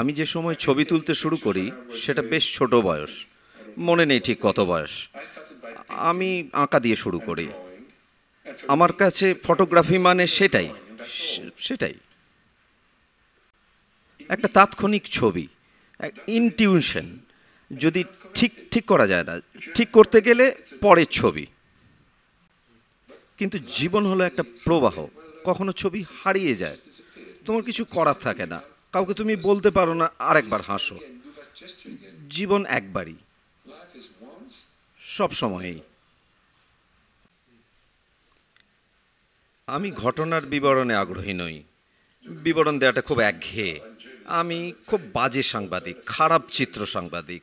আমি যে সময় ছবি তুলতে শুরু করি সেটা বেশ ছোট বয়স মনে নেই ঠিক কত বয়স আমি আঁকা দিয়ে শুরু করি আমার কাছে ফটোগ্রাফি মানে সেটাই সেটাই একটা তাৎক্ষণিক ছবি ইনটিউশন যদি ঠিক ঠিক করা যায় না ঠিক করতে গেলে পরের ছবি কিন্তু জীবন হলো একটা প্রবাহ কখনো ছবি হারিয়ে যায় তোমার কিছু করার থাকে না কাউকে তুমি বলতে পারো না আরেকবার হাসো জীবন একবারই সব সময়ই আমি ঘটনার বিবরণে আগ্রহী নই বিবরণ দেওয়াটা খুব একঘেয়ে আমি খুব বাজে সাংবাদিক খারাপ চিত্র সাংবাদিক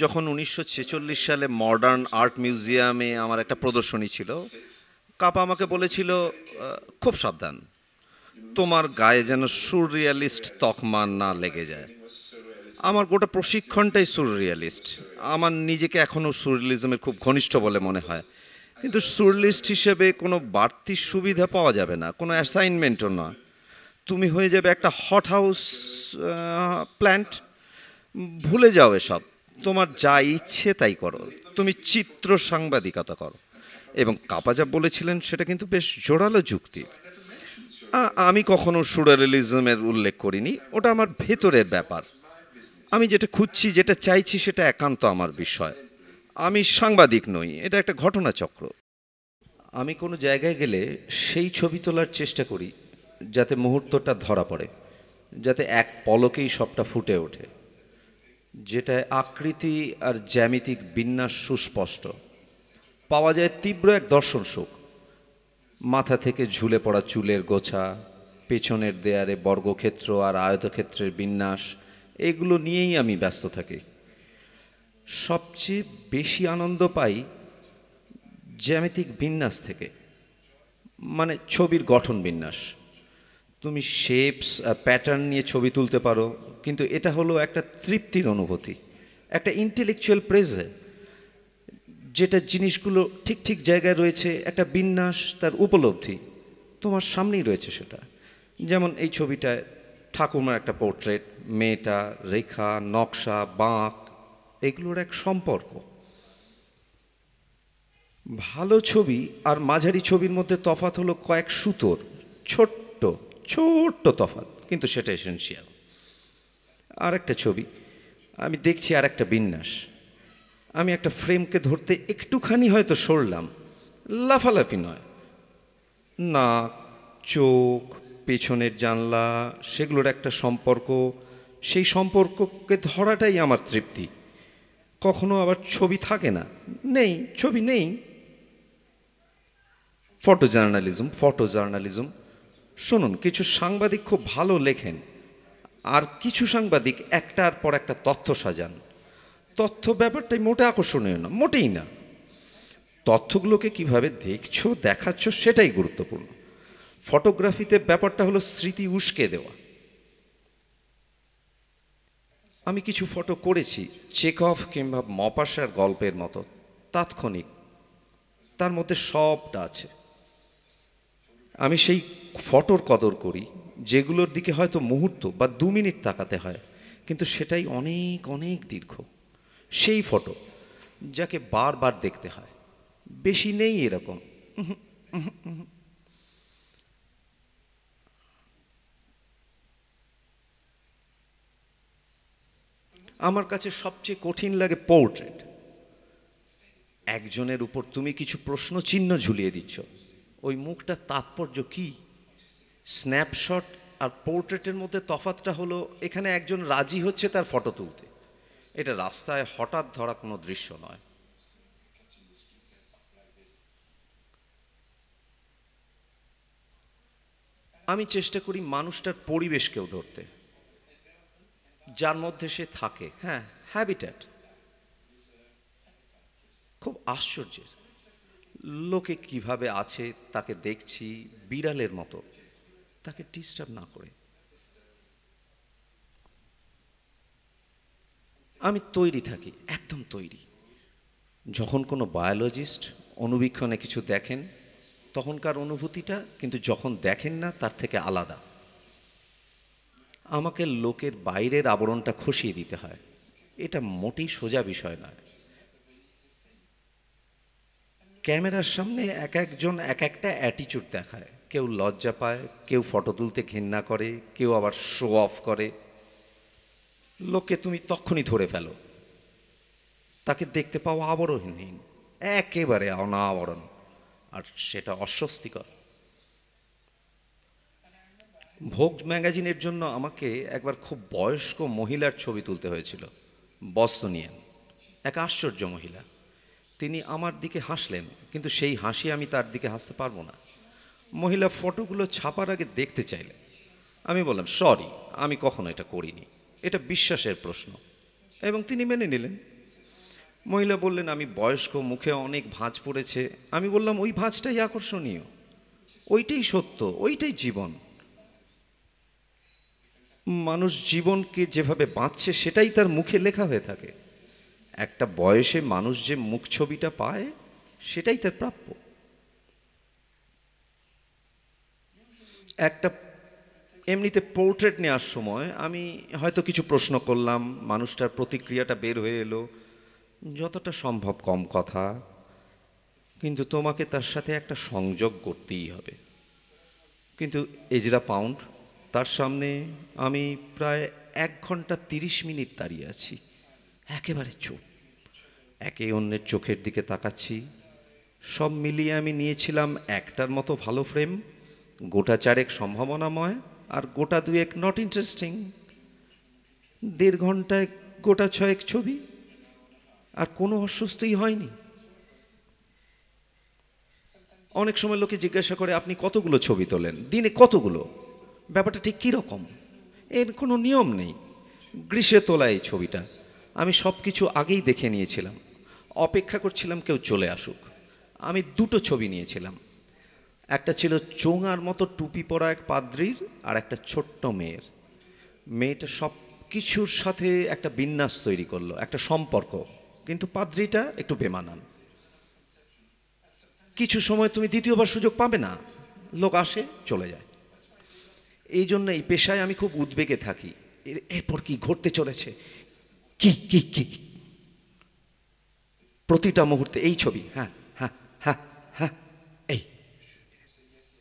যখন উনিশশো সালে মডার্ন আর্ট মিউজিয়ামে আমার একটা প্রদর্শনী ছিল কাপা আমাকে বলেছিল খুব সাবধান তোমার গায়ে যেন সুরিয়ালিস্ট তকমা না লেগে যায় আমার গোটা প্রশিক্ষণটাই সুরিয়ালিস্ট আমার নিজেকে এখনও সুরিয়ালিজমের খুব ঘনিষ্ঠ বলে মনে হয় কিন্তু সুরলিস্ট হিসেবে কোনো বাড়তি সুবিধা পাওয়া যাবে না কোনো অ্যাসাইনমেন্টও না তুমি হয়ে যাবে একটা হট হাউস প্ল্যান্ট ভুলে যাও এসব তোমার যা ইচ্ছে তাই করো তুমি চিত্র সাংবাদিকতা করো এবং কাপাজা বলেছিলেন সেটা কিন্তু বেশ জোরালো যুক্তি আমি কখনো সুরালিজমের উল্লেখ করিনি ওটা আমার ভেতরের ব্যাপার আমি যেটা খুঁজছি যেটা চাইছি সেটা একান্ত আমার বিষয় আমি সাংবাদিক নই এটা একটা ঘটনা চক্র আমি কোনো জায়গায় গেলে সেই ছবি তোলার চেষ্টা করি যাতে মুহূর্তটা ধরা পড়ে যাতে এক পলকেই সবটা ফুটে ওঠে যেটায় আকৃতি আর জ্যামিতিক বিন্যাস সুস্পষ্ট পাওয়া যায় তীব্র এক দর্শন সুখ মাথা থেকে ঝুলে পড়া চুলের গোছা পেছনের দেয়ারে বর্গক্ষেত্র আর আয়তক্ষেত্রের বিন্যাস এগুলো নিয়েই আমি ব্যস্ত থাকি সবচেয়ে বেশি আনন্দ পাই জ্যামিতিক বিন্যাস থেকে মানে ছবির গঠন বিন্যাস তুমি শেপস প্যাটার্ন নিয়ে ছবি তুলতে পারো কিন্তু এটা হলো একটা তৃপ্তির অনুভূতি একটা ইন্টেলেকচুয়াল প্রেজেন্ট যেটা জিনিসগুলো ঠিক ঠিক জায়গায় রয়েছে একটা বিন্যাস তার উপলব্ধি তোমার সামনেই রয়েছে সেটা যেমন এই ছবিটায় ঠাকুমার একটা পোর্ট্রেট মেয়েটা রেখা নকশা বাঁক এগুলোর এক সম্পর্ক ভালো ছবি আর মাঝারি ছবির মধ্যে তফাত হলো কয়েক সুতোর ছোট্ট ছোট্ট তফাত কিন্তু সেটা এসেন্সিয়াল আর একটা ছবি আমি দেখছি আর একটা বিন্যাস আমি একটা ফ্রেমকে ধরতে একটুখানি হয়তো সরলাম লাফালাফি নয় নাক চোখ পেছনের জানলা সেগুলোর একটা সম্পর্ক সেই সম্পর্ককে ধরাটাই আমার তৃপ্তি কখনো আবার ছবি থাকে না নেই ছবি নেই ফটো জার্নালিজম ফটো জার্নালিজম শুনুন কিছু সাংবাদিক খুব ভালো লেখেন আর কিছু সাংবাদিক একটার পর একটা তথ্য সাজান তথ্য ব্যাপারটাই মোটে আকর্ষণীয় না মোটেই না তথ্যগুলোকে কিভাবে দেখছো দেখাচ্ছ সেটাই গুরুত্বপূর্ণ ফটোগ্রাফিতে ব্যাপারটা হলো স্মৃতি উস্কে দেওয়া আমি কিছু ফটো করেছি চেক অফ কিংবা মপাসার গল্পের মতো তাৎক্ষণিক তার মধ্যে সবটা আছে আমি সেই ফটোর কদর করি যেগুলোর দিকে হয়তো মুহূর্ত বা দু মিনিট তাকাতে হয় কিন্তু সেটাই অনেক অনেক দীর্ঘ সেই ফটো যাকে বারবার দেখতে হয় বেশি নেই এরকম আমার কাছে সবচেয়ে কঠিন লাগে পোর্ট্রেট একজনের উপর তুমি কিছু প্রশ্ন চিহ্ন ঝুলিয়ে দিচ্ছ ওই মুখটা তাৎপর্য কি স্ন্যাপশট আর পোর্ট্রেটের মধ্যে তফাতটা হলো এখানে একজন রাজি হচ্ছে তার ফটো তুলতে এটা রাস্তায় হঠাৎ ধরা কোনো দৃশ্য নয় আমি চেষ্টা করি মানুষটার পরিবেশকেও ধরতে যার মধ্যে সে থাকে হ্যাঁ হ্যাবিট্যাট খুব আশ্চর্যের লোকে কিভাবে আছে তাকে দেখছি বিড়ালের মতো তাকে ডিস্টার্ব না করে আমি তৈরি থাকি একদম তৈরি যখন কোনো বায়োলজিস্ট অনুবীক্ষণে কিছু দেখেন তখনকার অনুভূতিটা কিন্তু যখন দেখেন না তার থেকে আলাদা আমাকে লোকের বাইরের আবরণটা খসিয়ে দিতে হয় এটা মোটেই সোজা বিষয় নয় ক্যামেরার সামনে এক একজন এক একটা অ্যাটিচিউড দেখায় কেউ লজ্জা পায় কেউ ফটো তুলতে ঘেন্না করে কেউ আবার শো অফ করে লোকে তুমি তখনই ধরে ফেলো তাকে দেখতে পাও আবরণহীন একেবারে অনাবরণ আর সেটা অস্বস্তিকর ভোগ ম্যাগাজিনের জন্য আমাকে একবার খুব বয়স্ক মহিলার ছবি তুলতে হয়েছিল বস্তনিয়ান এক আশ্চর্য মহিলা তিনি আমার দিকে হাসলেন কিন্তু সেই হাসি আমি তার দিকে হাসতে পারবো না মহিলা ফটোগুলো ছাপার আগে দেখতে চাইলেন আমি বললাম সরি আমি কখনো এটা করিনি এটা বিশ্বাসের প্রশ্ন এবং তিনি মেনে নিলেন মহিলা বললেন আমি বয়স্ক মুখে অনেক ভাঁজ পড়েছে আমি বললাম ওই ভাঁজটাই আকর্ষণীয় ওইটাই সত্য ওইটাই জীবন মানুষ জীবনকে যেভাবে বাঁচছে সেটাই তার মুখে লেখা হয়ে থাকে একটা বয়সে মানুষ যে মুখ ছবিটা পায় সেটাই তার প্রাপ্য একটা এমনিতে পোর্ট্রেট নেওয়ার সময় আমি হয়তো কিছু প্রশ্ন করলাম মানুষটার প্রতিক্রিয়াটা বের হয়ে এলো যতটা সম্ভব কম কথা কিন্তু তোমাকে তার সাথে একটা সংযোগ করতেই হবে কিন্তু এজরা পাউন্ড তার সামনে আমি প্রায় এক ঘন্টা তিরিশ মিনিট দাঁড়িয়ে আছি একেবারে চোখ একে অন্যের চোখের দিকে তাকাচ্ছি সব মিলিয়ে আমি নিয়েছিলাম একটার মতো ভালো ফ্রেম গোটা চারেক সম্ভাবনাময় আর গোটা দুয়েক নট ইন্টারেস্টিং দেড় ঘন্টায় গোটা ছয়েক ছবি আর কোনো অস্বস্তি হয়নি অনেক সময় লোকে জিজ্ঞাসা করে আপনি কতগুলো ছবি তোলেন দিনে কতগুলো ব্যাপারটা ঠিক কীরকম এর কোনো নিয়ম নেই গ্রীষ্মে তোলা এই ছবিটা আমি সব কিছু আগেই দেখে নিয়েছিলাম অপেক্ষা করছিলাম কেউ চলে আসুক আমি দুটো ছবি নিয়েছিলাম একটা ছিল চোঙার মতো টুপি পরা এক পাদ্রির আর একটা ছোট্ট মেয়ের মেয়েটা সব কিছুর সাথে একটা বিন্যাস তৈরি করলো একটা সম্পর্ক কিন্তু পাদ্রিটা একটু বেমানান কিছু সময় তুমি দ্বিতীয়বার সুযোগ পাবে না লোক আসে চলে যায় এই জন্য এই পেশায় আমি খুব উদ্বেগে থাকি এরপর কি ঘটতে চলেছে কি কি কি প্রতিটা মুহূর্তে এই ছবি হ্যাঁ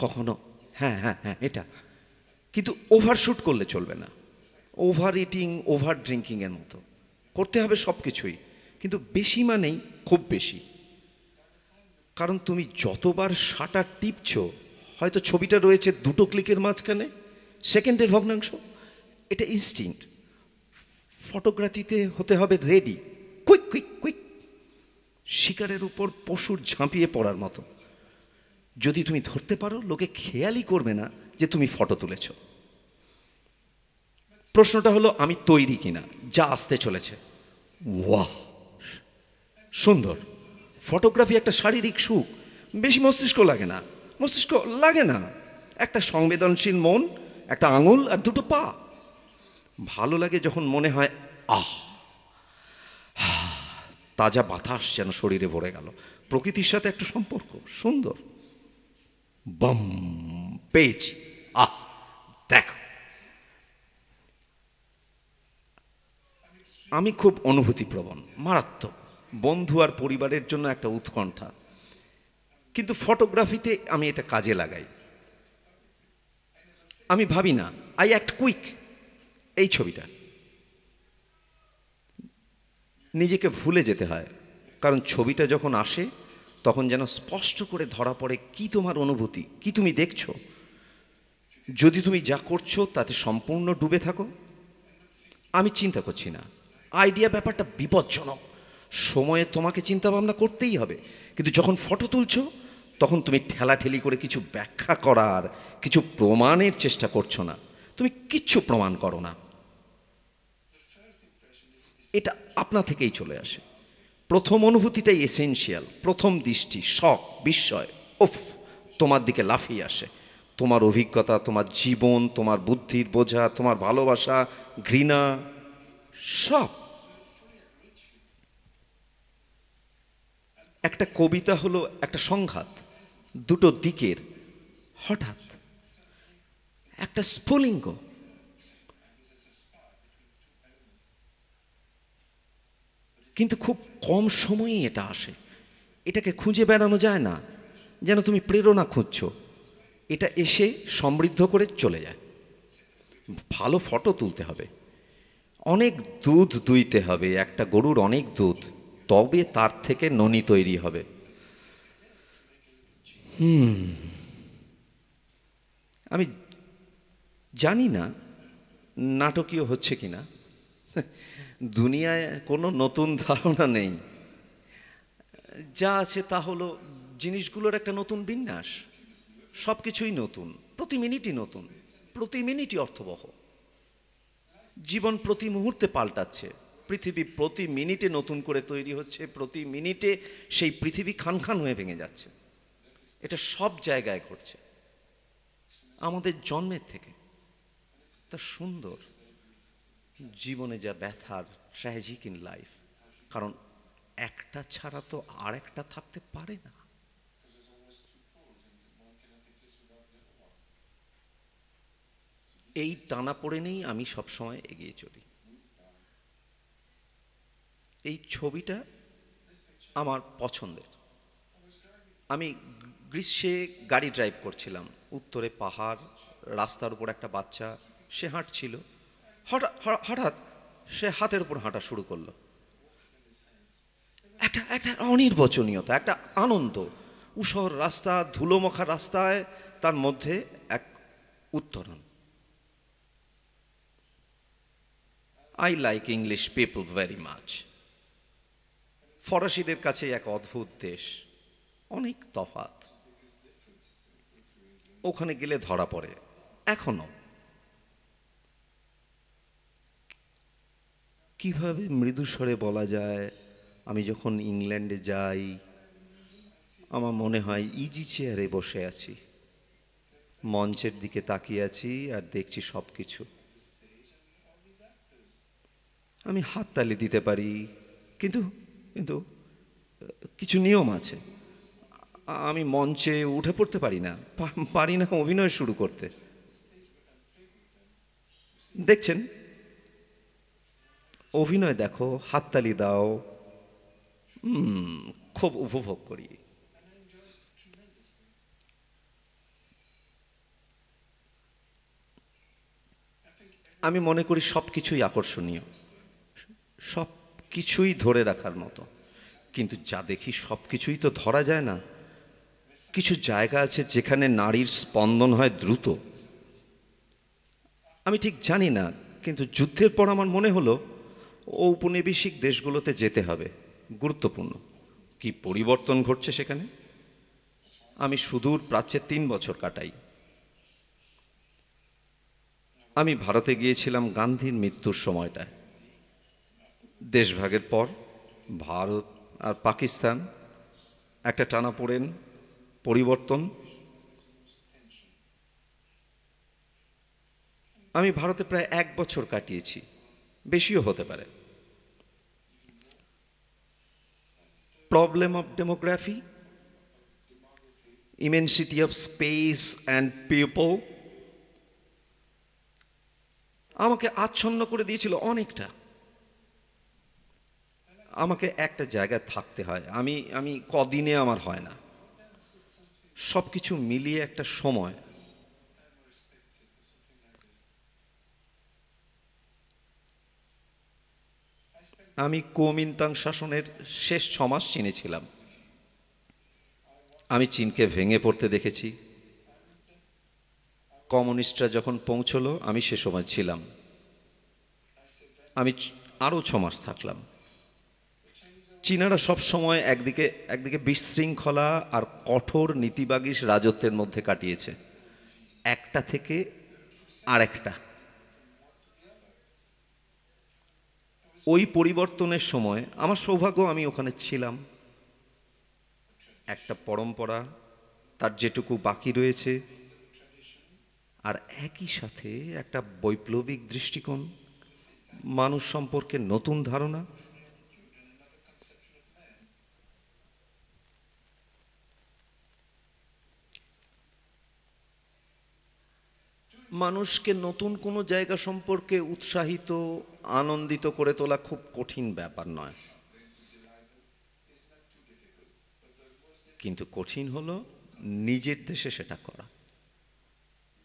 কখনো হ্যাঁ হ্যাঁ হ্যাঁ এটা কিন্তু ওভারশুট করলে চলবে না ওভার ইটিং ওভার ড্রিঙ্কিংয়ের মতো করতে হবে সব কিছুই কিন্তু বেশি মানেই খুব বেশি কারণ তুমি যতবার শাটার টিপছ হয়তো ছবিটা রয়েছে দুটো ক্লিকের মাঝখানে সেকেন্ডের ভগ্নাংশ এটা ইনস্টিংক্ট ফটোগ্রাফিতে হতে হবে রেডি কুইক কুইক কুইক শিকারের উপর পশুর ঝাঁপিয়ে পড়ার মতো যদি তুমি ধরতে পারো লোকে খেয়ালই করবে না যে তুমি ফটো তুলেছ প্রশ্নটা হলো আমি তৈরি কিনা যা আসতে চলেছে ওয়াহ সুন্দর ফটোগ্রাফি একটা শারীরিক সুখ বেশি মস্তিষ্ক লাগে না মস্তিষ্ক লাগে না একটা সংবেদনশীল মন একটা আঙুল আর দুটো পা ভালো লাগে যখন মনে হয় আহ তাজা বাতাস যেন শরীরে ভরে গেল প্রকৃতির সাথে একটা সম্পর্ক সুন্দর বম পেয়েছি আহ দেখো আমি খুব অনুভূতিপ্রবণ মারাত্মক বন্ধু আর পরিবারের জন্য একটা উৎকণ্ঠা কিন্তু ফটোগ্রাফিতে আমি এটা কাজে লাগাই আমি ভাবি না আই অ্যাক্ট কুইক এই ছবিটা নিজেকে ভুলে যেতে হয় কারণ ছবিটা যখন আসে তখন যেন স্পষ্ট করে ধরা পড়ে কি তোমার অনুভূতি কি তুমি দেখছো যদি তুমি যা করছো তাতে সম্পূর্ণ ডুবে থাকো আমি চিন্তা করছি না আইডিয়া ব্যাপারটা বিপজ্জনক সময়ে তোমাকে চিন্তা ভাবনা করতেই হবে কিন্তু যখন ফটো তুলছো তখন তুমি ঠেলাঠেলি করে কিছু ব্যাখ্যা করার কিছু প্রমাণের চেষ্টা করছো না তুমি কিচ্ছু প্রমাণ করো না এটা আপনা থেকেই চলে আসে প্রথম অনুভূতিটাই এসেন্সিয়াল প্রথম দৃষ্টি শখ বিস্ময় ওফ তোমার দিকে লাফিয়ে আসে তোমার অভিজ্ঞতা তোমার জীবন তোমার বুদ্ধির বোঝা তোমার ভালোবাসা ঘৃণা সব একটা কবিতা হলো একটা সংঘাত দুটো দিকের হঠাৎ একটা স্ফুলিঙ্গ কিন্তু খুব কম সময়ে এটা আসে এটাকে খুঁজে বেড়ানো যায় না যেন তুমি প্রেরণা খুঁজছো এটা এসে সমৃদ্ধ করে চলে যায় ভালো ফটো তুলতে হবে অনেক দুধ দুইতে হবে একটা গরুর অনেক দুধ তবে তার থেকে ননি তৈরি হবে হুম আমি জানি না নাটকীয় হচ্ছে কি না দুনিয়ায় কোনো নতুন ধারণা নেই যা আছে তা হলো জিনিসগুলোর একটা নতুন বিন্যাস সব কিছুই নতুন প্রতি মিনিটই নতুন প্রতি মিনিটই অর্থবহ জীবন প্রতি মুহূর্তে পাল্টাচ্ছে পৃথিবী প্রতি মিনিটে নতুন করে তৈরি হচ্ছে প্রতি মিনিটে সেই পৃথিবী খান খান হয়ে ভেঙে যাচ্ছে এটা সব জায়গায় ঘটছে আমাদের জন্মের থেকে তা সুন্দর জীবনে যা ব্যথার ট্র্যাজিক ইন লাইফ কারণ একটা ছাড়া তো আর একটা থাকতে পারে না এই টানা পড়ে নেই আমি সবসময় এগিয়ে চলি এই ছবিটা আমার পছন্দের আমি গ্রীষ্মে গাড়ি ড্রাইভ করছিলাম উত্তরে পাহাড় রাস্তার উপর একটা বাচ্চা সে হাঁটছিল হঠাৎ সে হাতের উপর হাঁটা শুরু করলো একটা একটা অনির্বচনীয়তা একটা আনন্দ উষর রাস্তা ধুলোমখা রাস্তায় তার মধ্যে এক উত্তরণ I like English people very much ফরাসিদের কাছে এক অদ্ভুত দেশ অনেক তফাত ওখানে গেলে ধরা পড়ে এখনো কিভাবে মৃদুস্বরে বলা যায় আমি যখন ইংল্যান্ডে যাই আমার মনে হয় ইজি চেয়ারে বসে আছি মঞ্চের দিকে তাকিয়ে আছি আর দেখছি সব কিছু আমি হাততালি দিতে পারি কিন্তু কিন্তু কিছু নিয়ম আছে আমি মঞ্চে উঠে পড়তে পারি না পারি না অভিনয় শুরু করতে দেখছেন অভিনয় দেখো হাততালি দাও খুব উপভোগ করি আমি মনে করি সব কিছুই আকর্ষণীয় সব কিছুই ধরে রাখার মতো কিন্তু যা দেখি সব কিছুই তো ধরা যায় না কিছু জায়গা আছে যেখানে নারীর স্পন্দন হয় দ্রুত আমি ঠিক জানি না কিন্তু যুদ্ধের পর আমার মনে হলো ঔপনিবেশিক দেশগুলোতে যেতে হবে গুরুত্বপূর্ণ কি পরিবর্তন ঘটছে সেখানে আমি সুদূর প্রাচ্যে তিন বছর কাটাই আমি ভারতে গিয়েছিলাম গান্ধীর মৃত্যুর সময়টায় দেশভাগের পর ভারত আর পাকিস্তান একটা টানা পড়েন পরিবর্তন আমি ভারতে প্রায় এক বছর কাটিয়েছি বেশিও হতে পারে problem of demography immensity of space and people আমাকে আচ্ছন্ন করে দিয়েছিল অনেকটা আমাকে একটা জায়গায় থাকতে হয় আমি আমি কদিনে আমার হয় না সব কিছু মিলিয়ে একটা সময় আমি কোমিন্তাং শাসনের শেষ ছমাস চিনেছিলাম ছিলাম আমি চীনকে ভেঙে পড়তে দেখেছি কমিউনিস্টরা যখন পৌঁছলো আমি সে সময় ছিলাম আমি আরও ছমাস থাকলাম চীনারা সবসময় একদিকে একদিকে বিশৃঙ্খলা আর কঠোর নীতিবাগিস রাজত্বের মধ্যে কাটিয়েছে একটা থেকে আরেকটা ওই পরিবর্তনের সময় আমার সৌভাগ্য আমি ওখানে ছিলাম একটা পরম্পরা তার যেটুকু বাকি রয়েছে আর একই সাথে একটা বৈপ্লবিক দৃষ্টিকোণ মানুষ সম্পর্কে নতুন ধারণা মানুষকে নতুন কোনো জায়গা সম্পর্কে উৎসাহিত আনন্দিত করে তোলা খুব কঠিন ব্যাপার নয় কিন্তু কঠিন হল নিজের দেশে সেটা করা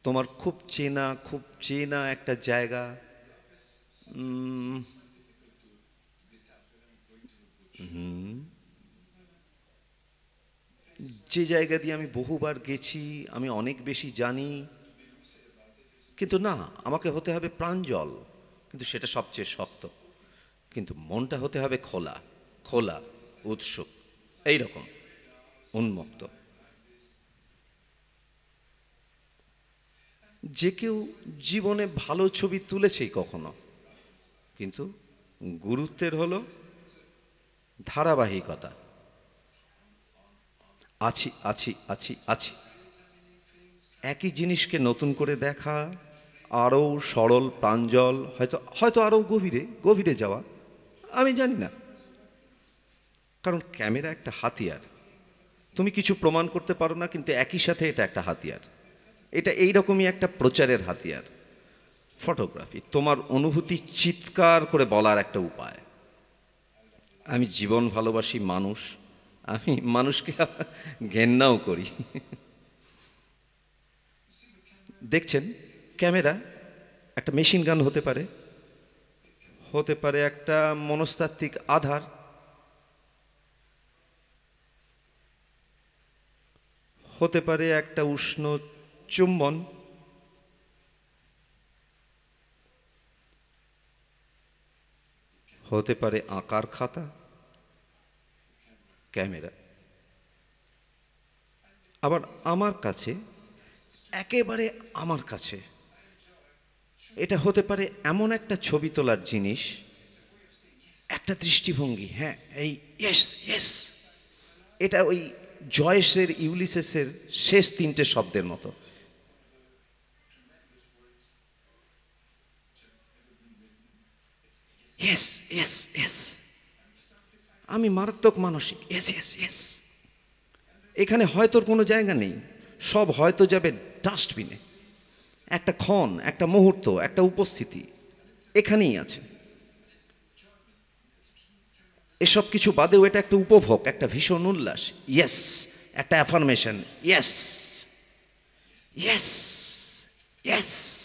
তোমার খুব চেনা খুব চেনা একটা জায়গা যে জায়গা দিয়ে আমি বহুবার গেছি আমি অনেক বেশি জানি কিন্তু না আমাকে হতে হবে প্রাঞ্জল কিন্তু সেটা সবচেয়ে শক্ত কিন্তু মনটা হতে হবে খোলা খোলা উৎসুক এইরকম উন্মুক্ত যে কেউ জীবনে ভালো ছবি তুলেছেই কখনো কিন্তু গুরুত্বের হল ধারাবাহিকতা আছি আছি আছি আছি একই জিনিসকে নতুন করে দেখা আরও সরল প্রাঞ্জল হয়তো হয়তো আরও গভীরে গভীরে যাওয়া আমি জানি না কারণ ক্যামেরা একটা হাতিয়ার তুমি কিছু প্রমাণ করতে পারো না কিন্তু একই সাথে এটা একটা হাতিয়ার এটা এই রকমই একটা প্রচারের হাতিয়ার ফটোগ্রাফি তোমার অনুভূতি চিৎকার করে বলার একটা উপায় আমি জীবন ভালোবাসি মানুষ আমি মানুষকে ঘেন্নাও করি দেখছেন ক্যামেরা একটা মেশিন গান হতে পারে হতে পারে একটা মনস্তাত্ত্বিক আধার হতে পারে একটা উষ্ণ চুম্বন হতে পারে আঁকার খাতা ক্যামেরা আবার আমার কাছে একেবারে আমার কাছে এটা হতে পারে এমন একটা ছবি তোলার জিনিস একটা দৃষ্টিভঙ্গি হ্যাঁ এই ইয়েস ইয়েস এটা ওই জয়েসের ইউলিসেসের শেষ তিনটে শব্দের মতো এস এস এস আমি মারাত্মক মানসিক এস এস এস এখানে হয়তোর কোনো জায়গা নেই সব হয়তো যাবে ডাস্টবিনে একটা ক্ষণ একটা মুহূর্ত একটা উপস্থিতি এখানেই আছে এসব কিছু বাদেও এটা একটা উপভোগ একটা ভীষণ উল্লাস ইয়েস একটা অ্যাফার্মেশন ইয়েস ইয়েস ইয়েস